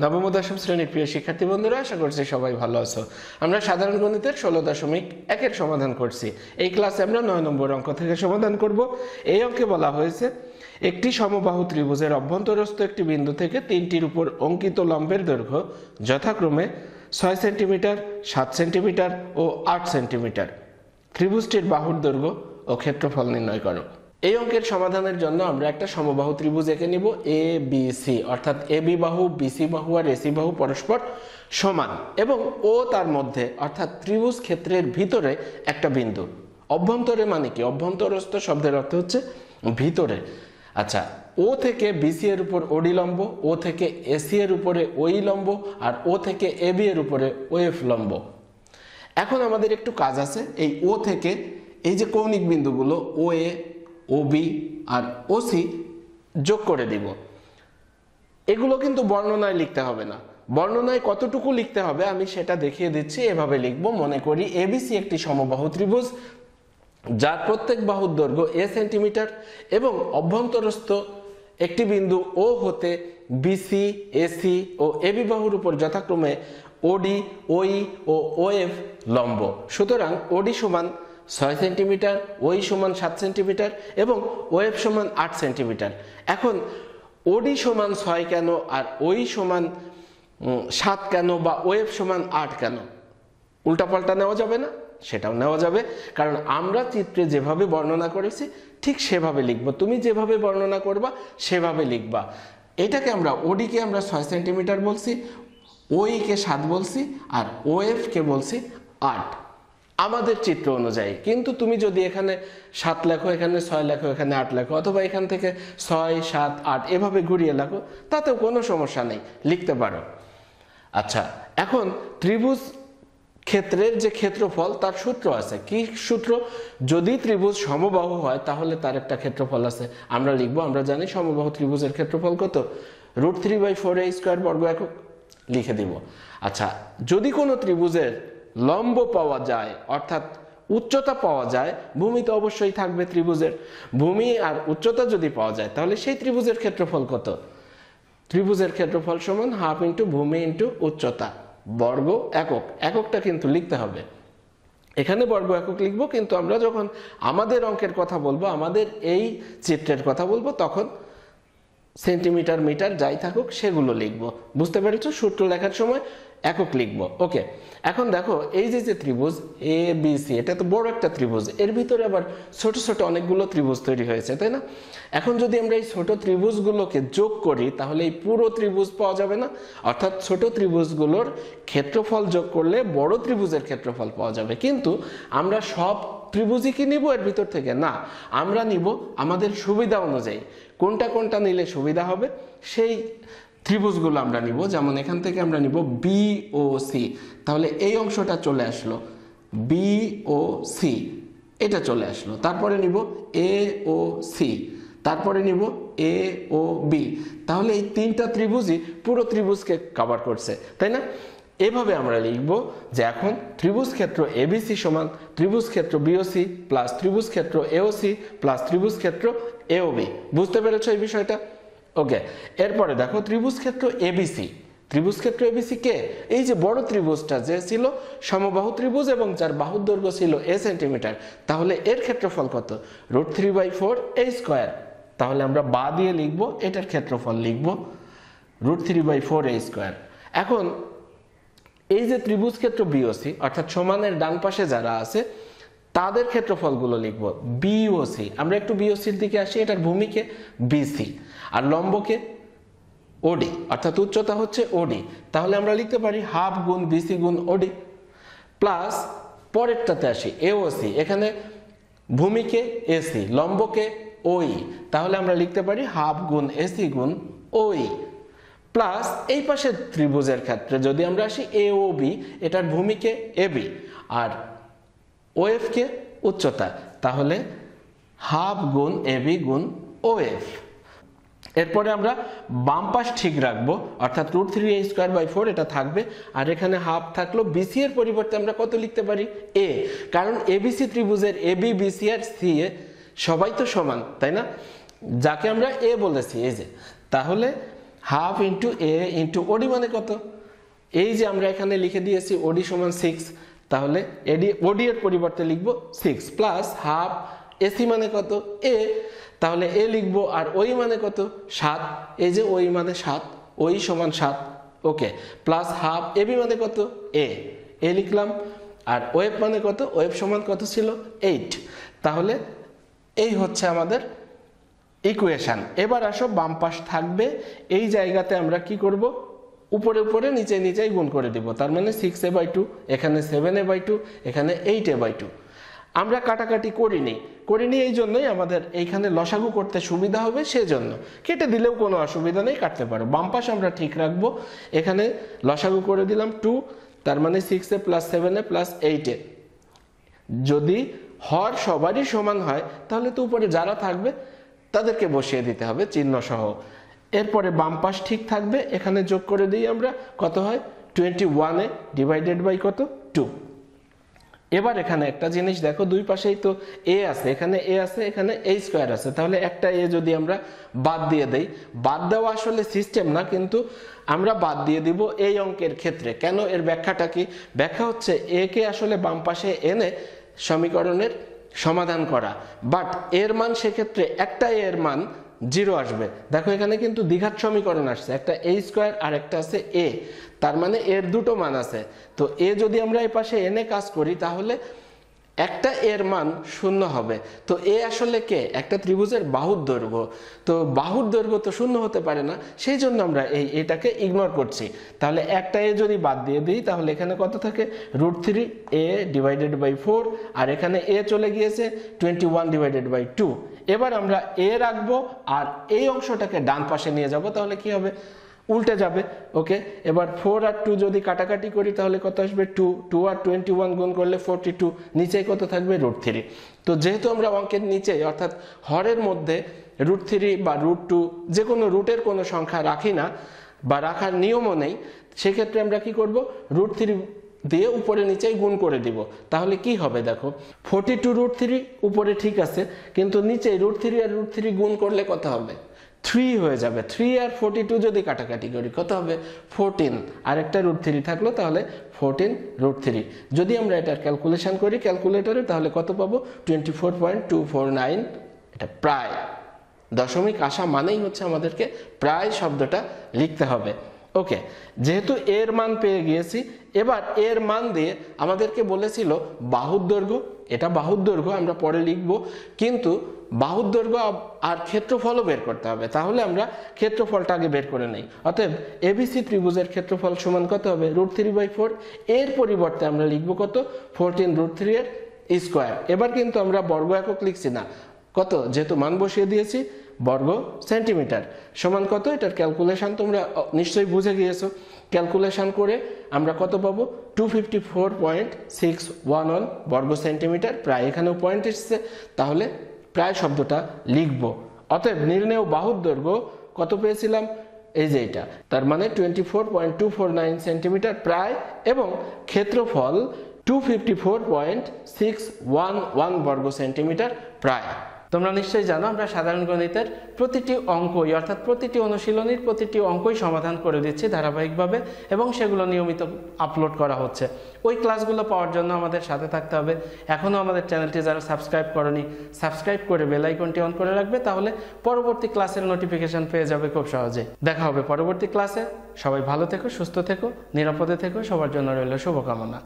নবম দশম শ্রেণীর প্রিয় শিক্ষার্থী বন্ধুরা আশা করছি সবাই ভালো আছো আমরা সাধারণ গণিতের ষোলো দশমিক একের সমাধান করছি এই ক্লাসে আমরা নয় নম্বর অঙ্ক থেকে সমাধান করব এই অঙ্কে বলা হয়েছে একটি সমবাহু ত্রিভুজের অভ্যন্তরস্থ একটি বিন্দু থেকে তিনটির উপর অঙ্কিত লম্বের দৈর্ঘ্য যথাক্রমে ছয় সেন্টিমিটার সাত সেন্টিমিটার ও আট সেন্টিমিটার ত্রিভুজটির বাহুর দৈর্ঘ্য ও ক্ষেত্রফল নির্ণয় করো এই অঙ্কের সমাধানের জন্য আমরা একটা সমবাহু ত্রিভুজ এঁকে নিব এ বি সি অর্থাৎ এ বি বাহু বিসি বাহু আর এসি বাহু পরস্পর সমান এবং ও তার মধ্যে অর্থাৎ ত্রিভুজ ক্ষেত্রের ভিতরে একটা বিন্দু অভ্যন্তরে মানে কি অভ্যন্তরস্থ শব্দের অর্থ হচ্ছে ভিতরে আচ্ছা ও থেকে বিসি এর উপর ওডি লম্ব ও থেকে এসি এর উপরে ওই e লম্ব আর ও থেকে এ বি এর উপরে ওয়েফ লম্ব এখন আমাদের একটু কাজ আছে এই ও থেকে এই যে কৌণিক বিন্দুগুলো ও এ ওবি আর ওসি যোগ করে দিব এগুলো কিন্তু বর্ণনায় লিখতে হবে না বর্ণনায় কতটুকু লিখতে হবে আমি সেটা দেখিয়ে দিচ্ছি এভাবে লিখব মনে করি এবিসি একটি সমবাহু ত্রিভুজ যার প্রত্যেক বাহুর দৈর্ঘ্য এ সেন্টিমিটার এবং অভ্যন্তরস্থ একটি বিন্দু ও হতে বিসি এসি ও এবি বাহুর উপর যথাক্রমে ওডি ওই e ও ওএফ লম্ব সুতরাং ওডি সমান ছয় সেন্টিমিটার ওই সমান সাত সেন্টিমিটার এবং ওয়েব সমান আট সেন্টিমিটার এখন ওডি সমান ছয় কেন আর ওই সমান সাত কেন বা ওয়েব সমান আট কেন উল্টাপাল্টা নেওয়া যাবে না সেটাও নেওয়া যাবে কারণ আমরা চিত্রে যেভাবে বর্ণনা করেছি ঠিক সেভাবে লিখব তুমি যেভাবে বর্ণনা করবা সেভাবে লিখবা এটাকে আমরা ওডিকে আমরা ছয় সেন্টিমিটার বলছি ওইকে সাত বলছি আর ওয়েফকে বলছি আট আমাদের চিত্র অনুযায়ী কিন্তু তুমি যদি এখানে সাত লেখো এখানে ছয় লেখো এখানে আট লেখো অথবা এখান থেকে ছয় সাত আট এভাবে ঘুরিয়ে লেখো তাতেও কোনো সমস্যা নেই লিখতে পারো আচ্ছা এখন ত্রিভুজ ক্ষেত্রের যে ক্ষেত্রফল তার সূত্র আছে কি সূত্র যদি ত্রিভুজ সমবাহু হয় তাহলে তার একটা ক্ষেত্রফল আছে আমরা লিখবো আমরা জানি সমবাহু ত্রিভুজের ক্ষেত্রফল কত root three by four a square বর্গ একক লিখে দিব আচ্ছা যদি কোনো ত্রিভুজের লম্ব পাওয়া যায় অর্থাৎ উচ্চতা পাওয়া যায় ভূমি তো অবশ্যই থাকবে ত্রিভুজের ভূমি আর উচ্চতা যদি পাওয়া যায় তাহলে সেই ত্রিভুজের ক্ষেত্রফল কত ত্রিভুজের ক্ষেত্রফল সমান হাফ ইন্টু ভূমি ইন্টু উচ্চতা বর্গ একক এককটা কিন্তু লিখতে হবে এখানে বর্গ একক লিখবো কিন্তু আমরা যখন আমাদের অঙ্কের কথা বলবো আমাদের এই চিত্রের কথা বলবো তখন সেন্টিমিটার মিটার যাই থাকুক সেগুলো লিখবো বুঝতে পেরেছ সূত্র লেখার সময় একক লিখব ওকে এখন দেখো এই যে যে ত্রিভুজ এ বি সি এটা তো বড় একটা ত্রিভুজ এর ভিতরে আবার ছোট ছোট অনেকগুলো ত্রিভুজ তৈরি হয়েছে তাই না এখন যদি আমরা এই ছোট ত্রিভুজগুলোকে যোগ করি তাহলে এই পুরো ত্রিভুজ পাওয়া যাবে না অর্থাৎ ছোট ত্রিভুজগুলোর ক্ষেত্রফল যোগ করলে বড় ত্রিভুজের ক্ষেত্রফল পাওয়া যাবে কিন্তু আমরা সব ত্রিভুজই কি নিব এর ভিতর থেকে না আমরা নিব আমাদের সুবিধা অনুযায়ী কোনটা কোনটা নিলে সুবিধা হবে সেই ত্রিভুজগুলো আমরা নিব যেমন এখান থেকে আমরা নিব বি ও সি তাহলে এই অংশটা চলে আসলো বি ও সি এটা চলে আসলো তারপরে নিব এ ও সি তারপরে নিব এ ও বি তাহলে এই তিনটা ত্রিভুজই পুরো ত্রিভুজকে কভার করছে তাই না এভাবে আমরা লিখব যে এখন ত্রিভুজ ক্ষেত্র এবিসি সমান ত্রিভুজ ক্ষেত্র বিওসি প্লাস ত্রিভুজ ক্ষেত্র এওসি প্লাস ত্রিভুজ ক্ষেত্র এওবি বুঝতে পেরেছ এই বিষয়টা ওকে এরপরে দেখো ত্রিভুজ ক্ষেত্র এবিসি ত্রিভুজ ক্ষেত্র এবিসি কে এই যে বড় ত্রিভুজটা যে ছিল সমবাহু ত্রিভুজ এবং যার বাহুর দৈর্ঘ্য ছিল এ সেন্টিমিটার তাহলে এর ক্ষেত্রফল কত root three by four a square তাহলে আমরা বা দিয়ে লিখব এটার ক্ষেত্রফল লিখব root three by four a square এখন এই যে ত্রিভুজ ক্ষেত্র বিওসি অর্থাৎ সমানের ডান পাশে যারা আছে তাদের ক্ষেত্রফলগুলো লিখব বিওসি আমরা একটু বিওসির দিকে আসি এটার ভূমিকে বিসি আর লম্বকে ওডি অর্থাৎ উচ্চতা হচ্ছে ওডি তাহলে আমরা লিখতে পারি হাফ গুণ বিসি গুণ ওডি প্লাস পরেরটাতে আসি এওসি এখানে ভূমিকে এসি লম্বকে ওই e। তাহলে আমরা লিখতে পারি হাফ গুণ এসি গুণ ওই e। প্লাস এই পাশের ত্রিভুজের ক্ষেত্রে যদি আমরা আসি এ ও বি এটার ভূমিকে এবি আর ওএফ কে উচ্চতা তাহলে হাফ গুণ এবি গুণ ওএফ এরপরে আমরা বাম পাশ ঠিক রাখবো অর্থাৎ root three a square by four এটা থাকবে আর এখানে হাফ থাকলো বিসি এর পরিবর্তে আমরা কত লিখতে পারি এ কারণ এবিসি ত্রিভুজের এ বি বি সি আর সি এ সবাই তো সমান তাই না যাকে আমরা এ বলেছি এই যে তাহলে হাফ ইন্টু এ ইন্টু ওডি মানে কত এই যে আমরা এখানে লিখে দিয়েছি ওডি সমান সিক্স তাহলে এডি ওডি এর পরিবর্তে লিখব সিক্স প্লাস হাফ এসি মানে কত এ তাহলে এ লিখব আর ওই মানে কত সাত এ যে ওই মানে সাত ওই সমান সাত ওকে প্লাস হাফ এবি মানে কত এ এ লিখলাম আর ওয়েব মানে কত ওয়েব সমান কত ছিল এইট তাহলে এই হচ্ছে আমাদের ইকুয়েশান এবার আসো বাম পাশ থাকবে এই জায়গাতে আমরা কি করব উপরে উপরে নিচে নিচেই গুণ করে দিব তার মানে সিক্স এ বাই টু এখানে সেভেন এ বাই টু এখানে এইট এ বাই টু আমরা কাটাকাটি করিনি করিনি এই জন্যই আমাদের এইখানে লসাগু করতে সুবিধা হবে সেজন্য কেটে দিলেও কোনো অসুবিধা নেই কাটতে পারো বাম আমরা ঠিক রাখবো এখানে লসাগু করে দিলাম টু তার মানে সিক্সে প্লাস সেভেন এ প্লাস এইটে যদি হর সবারই সমান হয় তাহলে তো উপরে যারা থাকবে তাদেরকে বসিয়ে দিতে হবে চিহ্ন সহ এরপরে বাম পাশ ঠিক থাকবে এখানে যোগ করে দিই আমরা কত হয় টোয়েন্টি ওয়ানে ডিভাইডেড বাই কত টু এবার এখানে একটা জিনিস দেখো দুই পাশেই তো এ আছে এখানে এ আছে এখানে এ স্কোয়ার আছে তাহলে একটা এ যদি আমরা বাদ দিয়ে দেই বাদ দেওয়া আসলে সিস্টেম না কিন্তু আমরা বাদ দিয়ে দিব এই অঙ্কের ক্ষেত্রে কেন এর ব্যাখ্যাটা কি ব্যাখ্যা হচ্ছে এ কে আসলে বাম পাশে এনে সমীকরণের সমাধান করা বাট এর মান সেক্ষেত্রে একটা এর মান জিরো আসবে দেখো এখানে কিন্তু দ্বিঘাত সমীকরণ আসছে একটা এ স্কোয়ার আর একটা আছে এ তার মানে এর দুটো মান আছে তো এ যদি আমরা এ পাশে এনে কাজ করি তাহলে একটা এর মান শূন্য হবে তো এ আসলে কে একটা ত্রিভুজের বাহুর দৈর্ঘ্য তো বাহুর দৈর্ঘ্য তো শূন্য হতে পারে না সেই জন্য আমরা এই এটাকে ইগনোর করছি তাহলে একটা এ যদি বাদ দিয়ে দিই তাহলে এখানে কত থাকে root three a divided by four আর এখানে এ চলে গিয়েছে twenty one divided by two এবার আমরা এ রাখবো আর এই অংশটাকে ডান পাশে নিয়ে যাব তাহলে কি হবে উল্টে যাবে ওকে এবার ফোর আর টু যদি কাটাকাটি করি তাহলে কত আসবে টু টু আর টোয়েন্টি ওয়ান গুণ করলে ফোরটি টু নিচে কত থাকবে রুট থ্রি তো যেহেতু আমরা অঙ্কের নিচে অর্থাৎ হরের মধ্যে রুট থ্রি বা রুট টু যে কোনো রুটের কোনো সংখ্যা রাখি না বা রাখার নিয়মও নেই সেক্ষেত্রে আমরা কি করব রুট থ্রি দিয়ে উপরে নিচেই গুণ করে দিব তাহলে কি হবে দেখো ফোর্টি টু রুট থ্রি উপরে ঠিক আছে কিন্তু নিচে রুট থ্রি আর রুট থ্রি গুণ করলে কথা হবে থ্রি হয়ে যাবে থ্রি আর ফোরটি টু যদি কাটাকাটি করি কত হবে ফোরটিন আরেকটা রুট থ্রি থাকলো তাহলে ফোরটিন রুট থ্রি যদি আমরা এটার ক্যালকুলেশন করি ক্যালকুলেটরে তাহলে কত পাবো twenty four point two four nine এটা প্রায় দশমিক আসা মানেই হচ্ছে আমাদেরকে প্রায় শব্দটা লিখতে হবে ওকে যেহেতু এর মান পেয়ে গিয়েছি এবার এর মান দিয়ে আমাদেরকে বলেছিল বাহুর দৈর্ঘ্য এটা বাহুর দৈর্ঘ্য আমরা পরে লিখব কিন্তু বাহুর দৈর্ঘ্য আর ক্ষেত্রফলও বের করতে হবে তাহলে আমরা ক্ষেত্রফলটা আগে বের করে নেই অতএব এবিসি ত্রিভুজের ক্ষেত্রফল সমান কত হবে রুট থ্রি বাই ফোর এর পরিবর্তে আমরা লিখব কত ফোরটিন রুট থ্রি এর স্কোয়ার এবার কিন্তু আমরা বর্গ একক লিখছি না কত যেহেতু মান বসিয়ে দিয়েছি বর্গ সেন্টিমিটার সমান কত এটার ক্যালকুলেশান তোমরা নিশ্চয়ই বুঝে গিয়েছো ক্যালকুলেশান করে আমরা কত পাবো two fifty four point six one one বর্গ সেন্টিমিটার প্রায় এখানেও পয়েন্ট এসছে তাহলে প্রায় শব্দটা লিখব অতএব নির্ণেয় বাহুর দৈর্ঘ্য কত পেয়েছিলাম এই যে এটা তার মানে twenty four point two four nine centimetre প্রায় এবং ক্ষেত্রফল two fifty four point six one one বর্গ সেন্টিমিটার প্রায় তোমরা নিশ্চয়ই জানো আমরা সাধারণ গণিতের প্রতিটি অঙ্কই অর্থাৎ প্রতিটি অনুশীলনীর প্রতিটি অঙ্কই সমাধান করে দিচ্ছি ধারাবাহিকভাবে এবং সেগুলো নিয়মিত আপলোড করা হচ্ছে ওই ক্লাসগুলো পাওয়ার জন্য আমাদের সাথে থাকতে হবে এখনও আমাদের চ্যানেলটি যারা সাবস্ক্রাইব করনি সাবস্ক্রাইব করে বেলাইকনটি অন করে রাখবে তাহলে পরবর্তী ক্লাসের নোটিফিকেশন পেয়ে যাবে খুব সহজে দেখা হবে পরবর্তী ক্লাসে সবাই ভালো থেকো সুস্থ থেকো নিরাপদে থেকো সবার জন্য রইল শুভকামনা